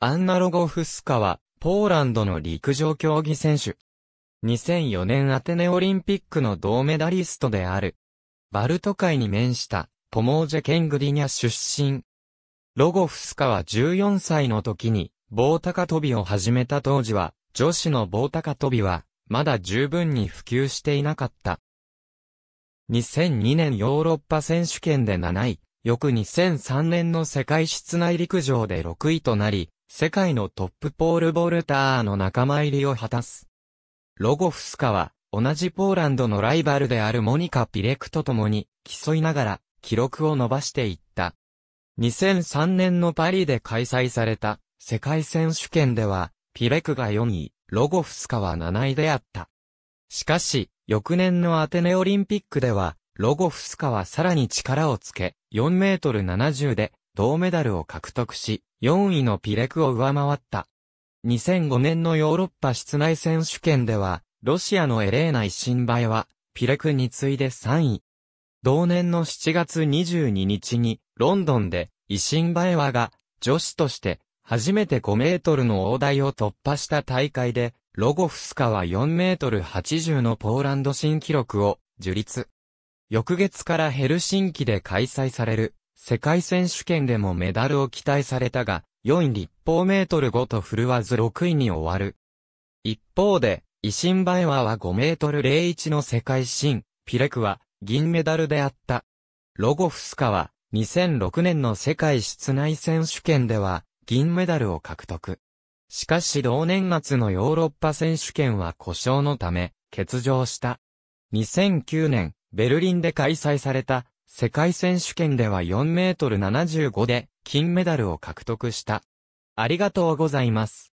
アンナ・ロゴフスカは、ポーランドの陸上競技選手。2004年アテネオリンピックの銅メダリストである。バルト海に面した、ポモージェケングディニャ出身。ロゴフスカは14歳の時に、棒高跳びを始めた当時は、女子の棒高跳びは、まだ十分に普及していなかった。2002年ヨーロッパ選手権で7位、翌2003年の世界室内陸上で6位となり、世界のトップポールボルターの仲間入りを果たす。ロゴフスカは、同じポーランドのライバルであるモニカ・ピレクと共に、競いながら、記録を伸ばしていった。2003年のパリで開催された、世界選手権では、ピレクが4位、ロゴフスカは7位であった。しかし、翌年のアテネオリンピックでは、ロゴフスカはさらに力をつけ、4メートル70で、銅メダルを獲得し、4位のピレクを上回った。2005年のヨーロッパ室内選手権では、ロシアのエレーナ一新梅は、ピレクに次いで3位。同年の7月22日に、ロンドンで、維新バエワが、女子として、初めて5メートルの大台を突破した大会で、ロゴフスカは4メートル80のポーランド新記録を樹立。翌月からヘルシンキで開催される世界選手権でもメダルを期待されたが、4位立方メートル5と振るわず6位に終わる。一方で、イシンバエワは5メートル01の世界新、ピレクは銀メダルであった。ロゴフスカは2006年の世界室内選手権では銀メダルを獲得。しかし同年末のヨーロッパ選手権は故障のため欠場した。2009年、ベルリンで開催された世界選手権では4メートル75で金メダルを獲得した。ありがとうございます。